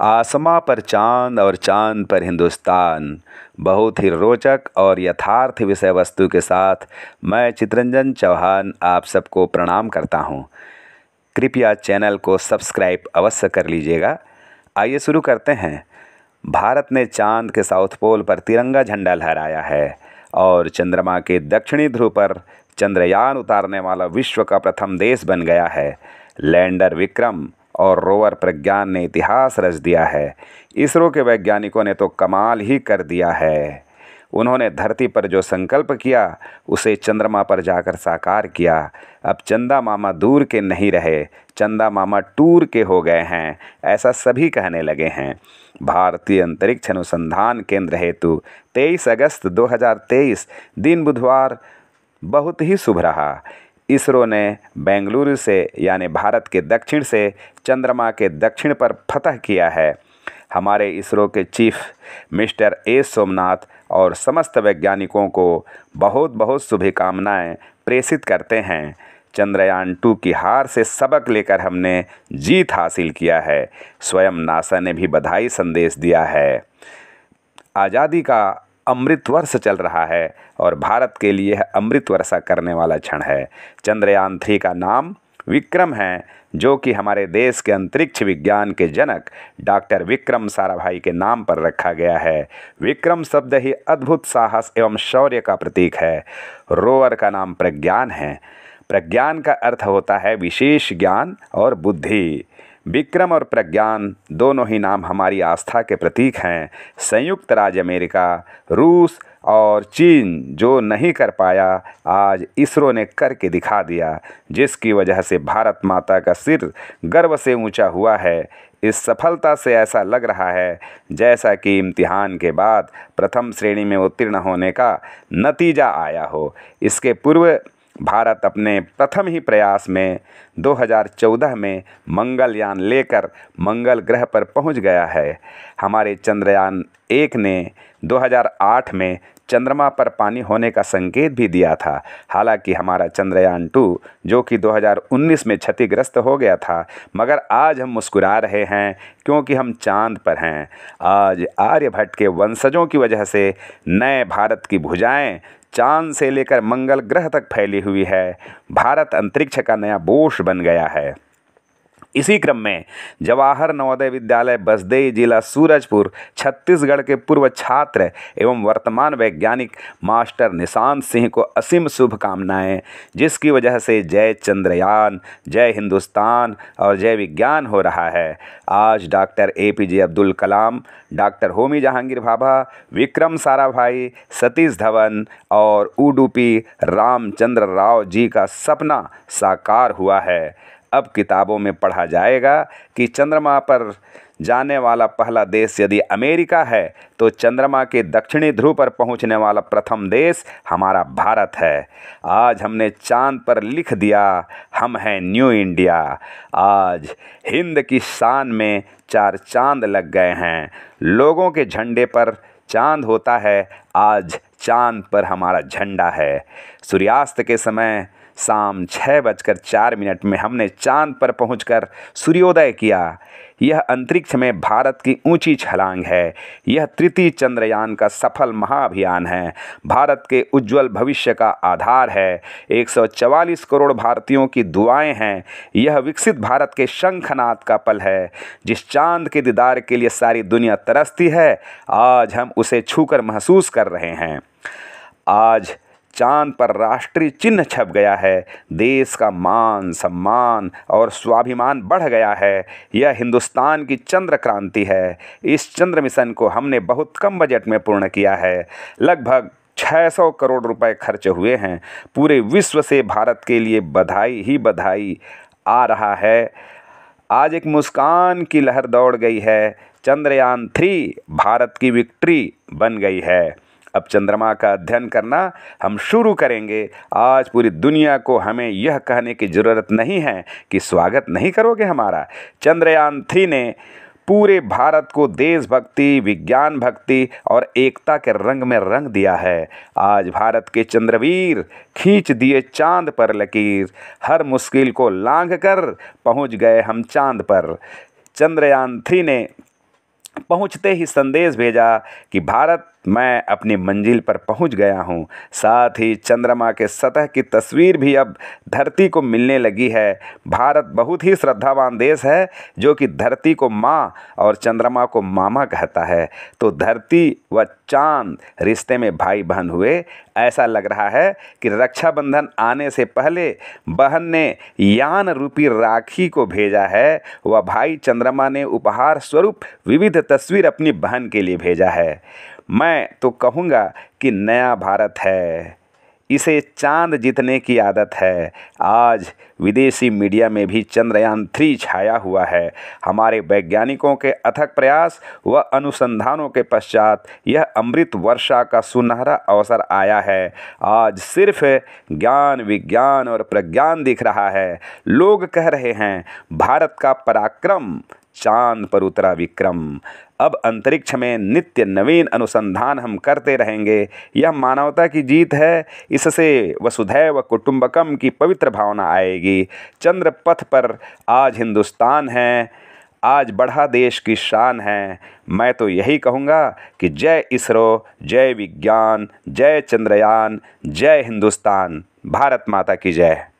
आसमां पर चांद और चांद पर हिंदुस्तान बहुत ही रोचक और यथार्थ विषय वस्तु के साथ मैं चित्रंजन चौहान आप सबको प्रणाम करता हूँ कृपया चैनल को सब्सक्राइब अवश्य कर लीजिएगा आइए शुरू करते हैं भारत ने चांद के साउथ पोल पर तिरंगा झंडा लहराया है और चंद्रमा के दक्षिणी ध्रुव पर चंद्रयान उतारने वाला विश्व का प्रथम देश बन गया है लैंडर विक्रम और रोवर प्रज्ञान ने इतिहास रच दिया है इसरो के वैज्ञानिकों ने तो कमाल ही कर दिया है उन्होंने धरती पर जो संकल्प किया उसे चंद्रमा पर जाकर साकार किया अब चंदा मामा दूर के नहीं रहे चंदा मामा टूर के हो गए हैं ऐसा सभी कहने लगे हैं भारतीय अंतरिक्ष अनुसंधान केंद्र हेतु 23 अगस्त 2023 दिन बुधवार बहुत ही शुभ रहा इसरो ने बेंगलुरु से यानी भारत के दक्षिण से चंद्रमा के दक्षिण पर फतह किया है हमारे इसरो के चीफ मिस्टर ए सोमनाथ और समस्त वैज्ञानिकों को बहुत बहुत शुभकामनाएं प्रेषित करते हैं चंद्रयान टू की हार से सबक लेकर हमने जीत हासिल किया है स्वयं नासा ने भी बधाई संदेश दिया है आज़ादी का अमृत वर्ष चल रहा है और भारत के लिए अमृत वर्षा करने वाला क्षण है चंद्रयान थ्री का नाम विक्रम है जो कि हमारे देश के अंतरिक्ष विज्ञान के जनक डॉक्टर विक्रम साराभाई के नाम पर रखा गया है विक्रम शब्द ही अद्भुत साहस एवं शौर्य का प्रतीक है रोवर का नाम प्रज्ञान है प्रज्ञान का अर्थ होता है विशेष ज्ञान और बुद्धि विक्रम और प्रज्ञान दोनों ही नाम हमारी आस्था के प्रतीक हैं संयुक्त राज्य अमेरिका रूस और चीन जो नहीं कर पाया आज इसरो ने करके दिखा दिया जिसकी वजह से भारत माता का सिर गर्व से ऊंचा हुआ है इस सफलता से ऐसा लग रहा है जैसा कि इम्तिहान के बाद प्रथम श्रेणी में उत्तीर्ण होने का नतीजा आया हो इसके पूर्व भारत अपने प्रथम ही प्रयास में 2014 में मंगलयान लेकर मंगल ग्रह पर पहुंच गया है हमारे चंद्रयान एक ने 2008 में चंद्रमा पर पानी होने का संकेत भी दिया था हालांकि हमारा चंद्रयान टू जो कि 2019 में क्षतिग्रस्त हो गया था मगर आज हम मुस्कुरा रहे हैं क्योंकि हम चांद पर हैं आज आर्यभट्ट के वंशजों की वजह से नए भारत की भुजाएं चांद से लेकर मंगल ग्रह तक फैली हुई है भारत अंतरिक्ष का नया बोश बन गया है इसी क्रम में जवाहर नवोदय विद्यालय बसदेई जिला सूरजपुर छत्तीसगढ़ के पूर्व छात्र एवं वर्तमान वैज्ञानिक मास्टर निशांत सिंह को असीम शुभकामनाएं जिसकी वजह से जय चंद्रयान जय हिंदुस्तान और जय विज्ञान हो रहा है आज doctor A P J Abdul Kalam doctor Homi Jehangir Bhabha Vikram Sarabhai Satish Dhawan और उडुपी रामचंद्र राव जी का सपना साकार हुआ है अब किताबों में पढ़ा जाएगा कि चंद्रमा पर जाने वाला पहला देश यदि अमेरिका है तो चंद्रमा के दक्षिणी ध्रुव पर पहुंचने वाला प्रथम देश हमारा भारत है आज हमने चांद पर लिख दिया हम हैं न्यू इंडिया आज हिंद की शान में चार चांद लग गए हैं लोगों के झंडे पर चांद होता है आज चांद पर हमारा झंडा है सूर्यास्त के समय शाम छः बजकर चार मिनट में हमने चांद पर पहुंचकर सूर्योदय किया यह अंतरिक्ष में भारत की ऊंची छलांग है यह तृतीय चंद्रयान का सफल महाअभियान है भारत के उज्जवल भविष्य का आधार है 144 करोड़ भारतीयों की दुआएं हैं यह विकसित भारत के शंखनाद का पल है जिस चांद के दीदार के लिए सारी दुनिया तरसती है आज हम उसे छूकर महसूस कर रहे हैं आज चांद पर राष्ट्रीय चिन्ह छप गया है देश का मान सम्मान और स्वाभिमान बढ़ गया है यह हिंदुस्तान की चंद्र क्रांति है इस चंद्र मिशन को हमने बहुत कम बजट में पूर्ण किया है लगभग 600 करोड़ रुपए खर्च हुए हैं पूरे विश्व से भारत के लिए बधाई ही बधाई आ रहा है आज एक मुस्कान की लहर दौड़ गई है चंद्रयान थ्री भारत की विक्ट्री बन गई है अब चंद्रमा का अध्ययन करना हम शुरू करेंगे आज पूरी दुनिया को हमें यह कहने की ज़रूरत नहीं है कि स्वागत नहीं करोगे हमारा चंद्रयान थ्री ने पूरे भारत को देशभक्ति विज्ञान भक्ति और एकता के रंग में रंग दिया है आज भारत के चंद्रवीर खींच दिए चांद पर लकीर हर मुश्किल को लांघ कर पहुँच गए हम चांद पर चंद्रयान थ्री ने पहुँचते ही संदेश भेजा कि भारत मैं अपनी मंजिल पर पहुंच गया हूं। साथ ही चंद्रमा के सतह की तस्वीर भी अब धरती को मिलने लगी है भारत बहुत ही श्रद्धावान देश है जो कि धरती को माँ और चंद्रमा को मामा कहता है तो धरती व चांद रिश्ते में भाई बहन हुए ऐसा लग रहा है कि रक्षाबंधन आने से पहले बहन ने यान रूपी राखी को भेजा है वह भाई चंद्रमा ने उपहार स्वरूप विविध तस्वीर अपनी बहन के लिए भेजा है मैं तो कहूँगा कि नया भारत है इसे चांद जीतने की आदत है आज विदेशी मीडिया में भी चंद्रयान थ्री छाया हुआ है हमारे वैज्ञानिकों के अथक प्रयास व अनुसंधानों के पश्चात यह अमृत वर्षा का सुनहरा अवसर आया है आज सिर्फ ज्ञान विज्ञान और प्रज्ञान दिख रहा है लोग कह रहे हैं भारत का पराक्रम चांद पर उतरा विक्रम अब अंतरिक्ष में नित्य नवीन अनुसंधान हम करते रहेंगे यह मानवता की जीत है इससे वसुधैव कुटुंबकम की पवित्र भावना आएगी चंद्र पथ पर आज हिंदुस्तान है आज बढ़ा देश की शान है मैं तो यही कहूँगा कि जय इसरो जय विज्ञान जय चंद्रयान जय हिंदुस्तान भारत माता की जय